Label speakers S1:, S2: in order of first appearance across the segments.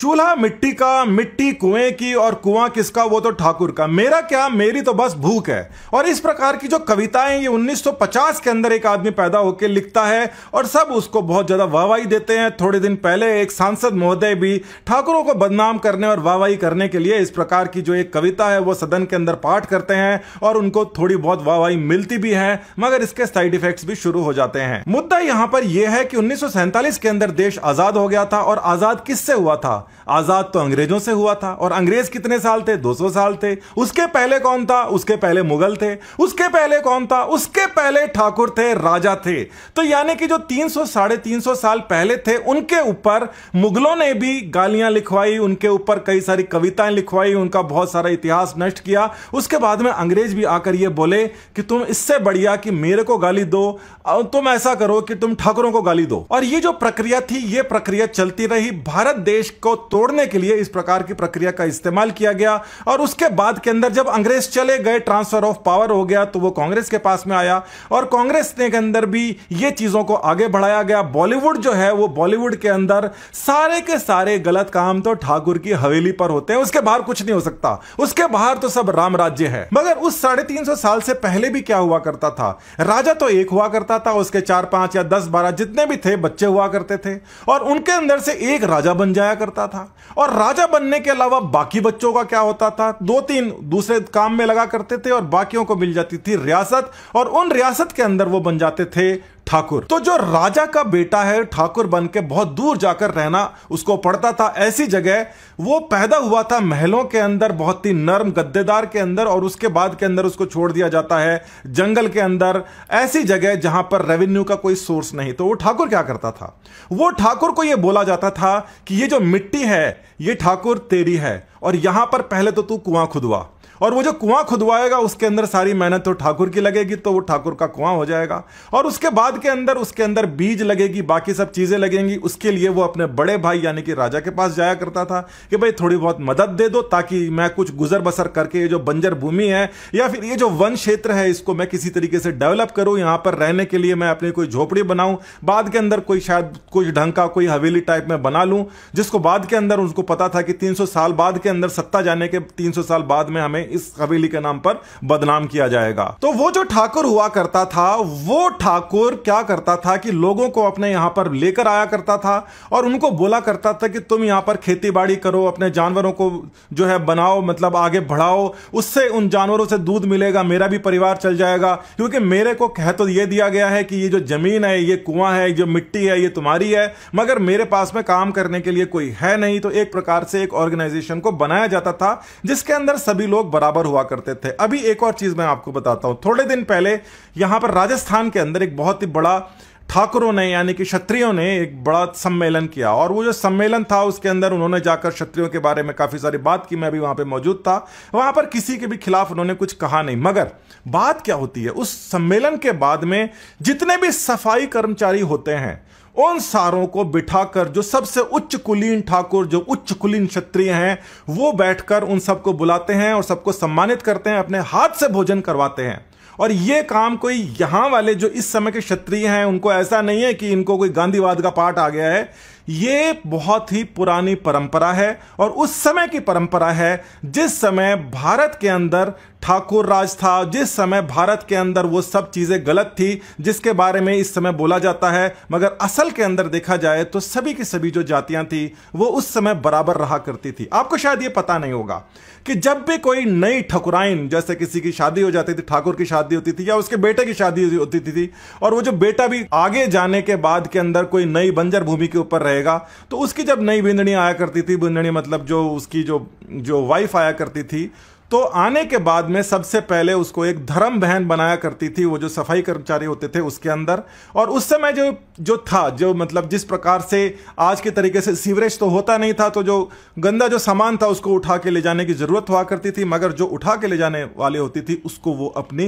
S1: चूल्हा मिट्टी का मिट्टी कुएं की और कुआं किसका वो तो ठाकुर का मेरा क्या मेरी तो बस भूख है और इस प्रकार की जो कविताएं ये 1950 के अंदर एक आदमी पैदा होकर लिखता है और सब उसको बहुत ज़्यादा वाहवाही देते हैं थोड़े दिन पहले एक सांसद महोदय भी ठाकुरों को बदनाम करने और वाहवाही करने के लिए इस प्रकार की जो एक कविता है वो सदन के अंदर पाठ करते हैं और उनको थोड़ी बहुत वाहवाही मिलती भी है मगर इसके साइड इफेक्ट भी शुरू हो जाते हैं मुद्दा यहाँ पर यह है कि उन्नीस के अंदर देश आज़ाद हो गया था और आज़ाद किससे हुआ था आज़ाद तो अंग्रेजों से हुआ था और अंग्रेज कितने साल थे 200 साल थे उसके पहले कौन था उसके पहले मुगल थे उसके पहले कौन था उसके पहले ठाकुर थे राजा थे तो यानी कि जो 300 सौ साढ़े तीन साल पहले थे उनके ऊपर मुगलों ने भी गालियां लिखवाई उनके ऊपर कई सारी कविताएं लिखवाई उनका बहुत सारा इतिहास नष्ट किया उसके बाद में अंग्रेज भी आकर ये बोले कि तुम इससे बढ़िया कि मेरे को गाली दो तुम ऐसा करो कि तुम ठाकुरों को गाली दो और ये जो प्रक्रिया थी ये प्रक्रिया चलती रही भारत देश को तोड़ने के लिए इस प्रकार की प्रक्रिया का इस्तेमाल किया गया और उसके बाद के अंदर जब अंग्रेज चले गए ट्रांसफर ऑफ पावर हो गया तो वो कांग्रेस के पास में आया और कांग्रेस के अंदर भी ये चीजों को आगे बढ़ाया गया बॉलीवुड जो है वो बॉलीवुड के अंदर सारे के सारे गलत काम तो ठाकुर की हवेली पर होते हैं उसके बाहर कुछ नहीं हो सकता उसके बाहर तो सब राम राज्य है मगर उस साढ़े तीन सौ साल से पहले भी क्या हुआ करता था राजा तो एक हुआ करता था उसके चार पांच या दस बारह जितने भी थे बच्चे हुआ करते थे और उनके अंदर से एक राजा बन जाया करता था और राजा बनने के अलावा बाकी बच्चों का क्या होता था दो तीन दूसरे काम में लगा करते थे और बाकियों को मिल जाती थी रियासत और उन रियासत के अंदर वो बन जाते थे ठाकुर तो जो राजा का बेटा है ठाकुर बन के बहुत दूर जाकर रहना उसको पड़ता था ऐसी जगह वो पैदा हुआ था महलों के अंदर बहुत ही नर्म गद्देदार के अंदर और उसके बाद के अंदर उसको छोड़ दिया जाता है जंगल के अंदर ऐसी जगह जहां पर रेवेन्यू का कोई सोर्स नहीं तो वो ठाकुर क्या करता था वो ठाकुर को यह बोला जाता था कि ये जो मिट्टी है ये ठाकुर तेरी है और यहां पर पहले तो तू कुआं खुदवा और वो जो कुआं खुदवाएगा उसके अंदर सारी मेहनत तो ठाकुर की लगेगी तो वो ठाकुर का कुआं हो जाएगा और उसके बाद के अंदर उसके अंदर बीज लगेगी बाकी सब चीज़ें लगेंगी उसके लिए वो अपने बड़े भाई यानी कि राजा के पास जाया करता था कि भाई थोड़ी बहुत मदद दे दो ताकि मैं कुछ गुजर बसर करके ये जो बंजर भूमि है या फिर ये जो वन क्षेत्र है इसको मैं किसी तरीके से डेवलप करूँ यहाँ पर रहने के लिए मैं अपनी कोई झोपड़ी बनाऊँ बाद के अंदर कोई शायद कुछ ढंग का कोई हवेली टाइप में बना लूँ जिसको बाद के अंदर उसको पता था कि 300 साल बाद के अंदर सत्ता जाने के 300 साल बाद में हमें इस हवेली के नाम पर बदनाम किया जाएगा तो वो जो ठाकुर हुआ करता था वो ठाकुर क्या करता था कि लोगों को अपने यहां पर लेकर आया करता था और उनको बोला करता था कि तुम यहां पर खेती करो अपने जानवरों को जो है बनाओ मतलब आगे बढ़ाओ उससे उन जानवरों से दूध मिलेगा मेरा भी परिवार चल जाएगा क्योंकि मेरे को कह तो यह दिया गया है कि ये जो जमीन है ये कुआं है जो मिट्टी है ये तुम्हारी है मगर मेरे पास में काम करने के लिए कोई है नहीं तो एक प्रकार से एक ऑर्गेनाइजेशन को बनाया जाता था जिसके अंदर सभी लोग बराबर हुआ करते थे अभी एक और चीज़ मैं आपको बताता हूं थोड़े दिन पहले यहां पर राजस्थान के अंदर एक बहुत ही बड़ा ठाकुरों ने यानी कि क्षत्रियों ने एक बड़ा सम्मेलन किया और वो जो सम्मेलन था उसके अंदर उन्होंने जाकर क्षत्रियों के बारे में काफ़ी सारी बात की मैं भी वहां पे मौजूद था वहां पर किसी के भी खिलाफ उन्होंने कुछ कहा नहीं मगर बात क्या होती है उस सम्मेलन के बाद में जितने भी सफाई कर्मचारी होते हैं उन सारों को बिठाकर जो सबसे उच्च कुलीन ठाकुर जो उच्च कुलीन क्षत्रिय हैं वो बैठकर उन सबको बुलाते हैं और सबको सम्मानित करते हैं अपने हाथ से भोजन करवाते हैं और ये काम कोई यहाँ वाले जो इस समय के क्षत्रिय हैं उनको ऐसा नहीं है कि इनको कोई गांधीवाद का पाठ आ गया है ये बहुत ही पुरानी परंपरा है और उस समय की परंपरा है जिस समय भारत के अंदर ठाकुर राज था जिस समय भारत के अंदर वो सब चीज़ें गलत थी जिसके बारे में इस समय बोला जाता है मगर असल के अंदर देखा जाए तो सभी की सभी जो जातियां थी वो उस समय बराबर रहा करती थी आपको शायद ये पता नहीं होगा कि जब भी कोई नई ठकुराइन जैसे किसी की शादी हो जाती थी ठाकुर की शादी होती थी या उसके बेटे की शादी होती थी और वो जो बेटा भी आगे जाने के बाद के अंदर कोई नई बंजर भूमि के ऊपर रहे रहेगा तो उसकी जब नई बिंदनी आया करती थी बिंदड़ी मतलब जो उसकी जो जो वाइफ आया करती थी तो आने के बाद में सबसे पहले उसको एक धर्म बहन बनाया करती थी वो जो सफाई कर्मचारी होते थे उसके अंदर और उस समय जो जो था जो मतलब जिस प्रकार से आज के तरीके से सीवरेज तो होता नहीं था तो जो गंदा जो सामान था उसको उठा के ले जाने की ज़रूरत हुआ करती थी मगर जो उठा के ले जाने वाली होती थी उसको वो अपनी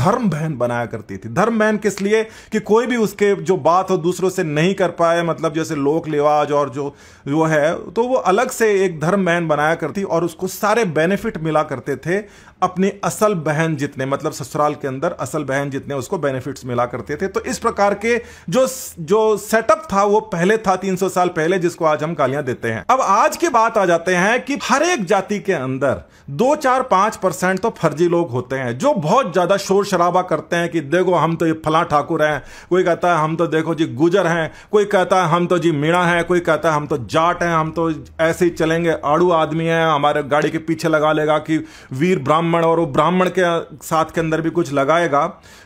S1: धर्म बहन बनाया करती थी धर्म बहन किस लिए कि कोई भी उसके जो बात हो दूसरों से नहीं कर पाए मतलब जैसे लोक लिवाज और जो वो है तो वो अलग से एक धर्म बहन बनाया करती और उसको सारे बेनिफिट मिला कर करते थे अपने असल बहन जितने मतलब ससुराल के अंदर असल बहन जितने उसको बेनिफिट्स मिला करते थे तो इस प्रकार के जो जो सेटअप था वो पहले था 300 साल पहले जिसको आज हम गालियां देते हैं अब आज की बात आ जाते हैं कि हर एक जाति के अंदर दो चार पांच परसेंट तो फर्जी लोग होते हैं जो बहुत ज्यादा शोर शराबा करते हैं कि देखो हम तो ये फला ठाकुर हैं कोई कहता है हम तो देखो जी गुजर हैं कोई कहता है हम तो जी मीणा हैं कोई कहता है हम तो जाट हैं हम तो ऐसे ही चलेंगे आड़ू आदमी हैं हमारे गाड़ी के पीछे लगा लेगा कि वीर ब्राह्मण ब्राह्मण और वो ब्राह्मण के साथ के अंदर भी कुछ लगाएगा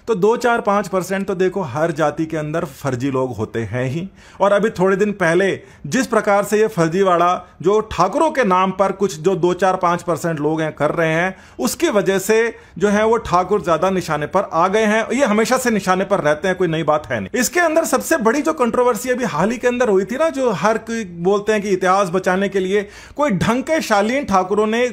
S1: तो दो चार पाँच परसेंट तो देखो हर जाति के अंदर फर्जी लोग होते हैं ही और अभी थोड़े दिन पहले जिस प्रकार से ये फर्जीवाड़ा जो ठाकुरों के नाम पर कुछ जो दो चार पाँच परसेंट लोग हैं कर रहे हैं उसकी वजह से जो है वो ठाकुर ज़्यादा निशाने पर आ गए हैं ये हमेशा से निशाने पर रहते हैं कोई नई बात है नहीं इसके अंदर सबसे बड़ी जो कंट्रोवर्सी अभी हाल ही के अंदर हुई थी ना जो हर कोई बोलते हैं कि इतिहास बचाने के लिए कोई ढंग के शालीन ठाकुरों ने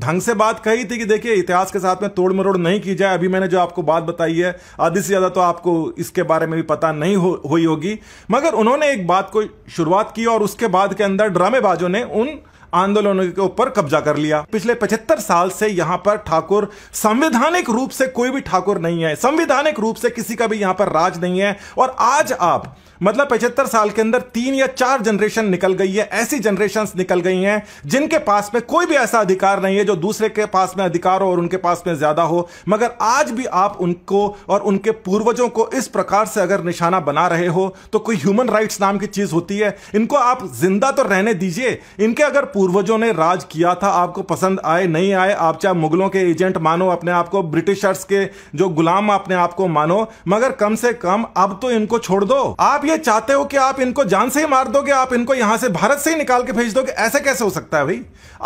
S1: ढंग से बात कही थी कि देखिए इतिहास के साथ में तोड़ मरोड़ नहीं की जाए अभी मैंने जो आपको बात बताई है आधी से ज़्यादा तो आपको इसके बारे में भी पता नहीं हो, हुई होगी मगर उन्होंने एक बात को शुरुआत की और उसके बाद के अंदर ड्रामेबाजों ने उन आंदोलनों के ऊपर कब्जा कर लिया पिछले पचहत्तर साल से यहाँ पर ठाकुर संवैधानिक रूप से कोई भी ठाकुर नहीं है संविधानिक रूप से किसी का भी यहाँ पर राज नहीं है और आज आप मतलब पचहत्तर साल के अंदर तीन या चार जनरेशन निकल गई है ऐसी जनरेशन निकल गई हैं जिनके पास में कोई भी ऐसा अधिकार नहीं है जो दूसरे के पास में अधिकार हो और उनके पास में ज्यादा हो मगर आज भी आप उनको और उनके पूर्वजों को इस प्रकार से अगर निशाना बना रहे हो तो कोई ह्यूमन राइट्स नाम की चीज होती है इनको आप जिंदा तो रहने दीजिए इनके अगर पूर्व पूर्वजों ने राज किया था आपको पसंद आए नहीं आए आप चाहे मुगलों के एजेंट मानो अपने आप को ब्रिटिशर्स के जो गुलाम अपने आप को मानो मगर कम से कम अब तो इनको छोड़ दो आप ये चाहते हो कि आप इनको जान से ही मार दोगे आप इनको यहां से भारत से ही निकाल के भेज दोगे ऐसे कैसे हो सकता है भाई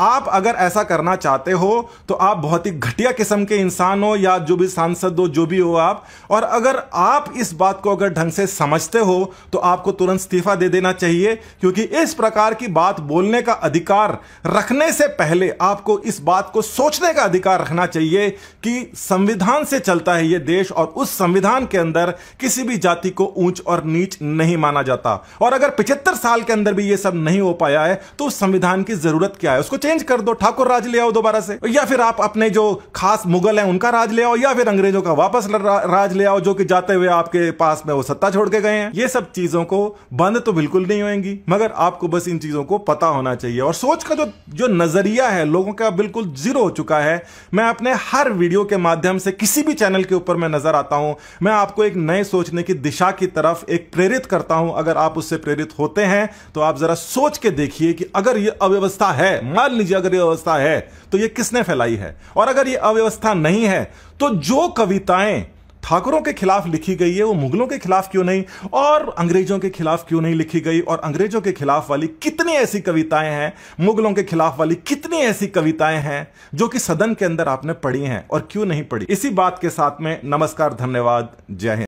S1: आप अगर ऐसा करना चाहते हो तो आप बहुत ही घटिया किस्म के इंसान हो या जो भी सांसद हो जो भी हो आप और अगर आप इस बात को अगर ढंग से समझते हो तो आपको तुरंत इस्तीफा दे देना चाहिए क्योंकि इस प्रकार की बात बोलने का अधिकार अधिकार रखने से पहले आपको इस बात को सोचने का अधिकार रखना चाहिए कि संविधान से चलता है यह देश और उस संविधान के अंदर किसी भी जाति को ऊंच और नीच नहीं माना जाता और अगर पिछहत्तर साल के अंदर भी यह सब नहीं हो पाया है तो उस संविधान की जरूरत क्या है उसको चेंज कर दो ठाकुर राज ले आओ दोबारा से या फिर आप अपने जो खास मुगल है उनका राज ले आओ या फिर अंग्रेजों का वापस राज ले आओ जो कि जाते हुए आपके पास में वो सत्ता छोड़ के गए हैं ये सब चीजों को बंद तो बिल्कुल नहीं होगी मगर आपको बस इन चीजों को पता होना चाहिए और सोच का जो जो नज़रिया है लोगों का बिल्कुल ज़ीरो हो चुका है मैं अपने हर वीडियो के माध्यम से किसी भी चैनल के ऊपर मैं नज़र आता हूं मैं आपको एक नए सोचने की दिशा की तरफ एक प्रेरित करता हूं अगर आप उससे प्रेरित होते हैं तो आप ज़रा सोच के देखिए कि अगर ये अव्यवस्था है मान लीजिए अगर ये अवस्था है तो ये किसने फैलाई है और अगर ये अव्यवस्था नहीं है तो जो कविताएं ठाकुरों के खिलाफ लिखी गई है वो मुगलों के खिलाफ क्यों नहीं और अंग्रेजों के खिलाफ क्यों नहीं लिखी गई और अंग्रेजों के खिलाफ वाली कितनी ऐसी कविताएं हैं मुगलों के खिलाफ वाली कितनी ऐसी कविताएं हैं जो कि सदन के अंदर आपने पढ़ी हैं और क्यों नहीं पढ़ी इसी बात के साथ में नमस्कार धन्यवाद जय हिंद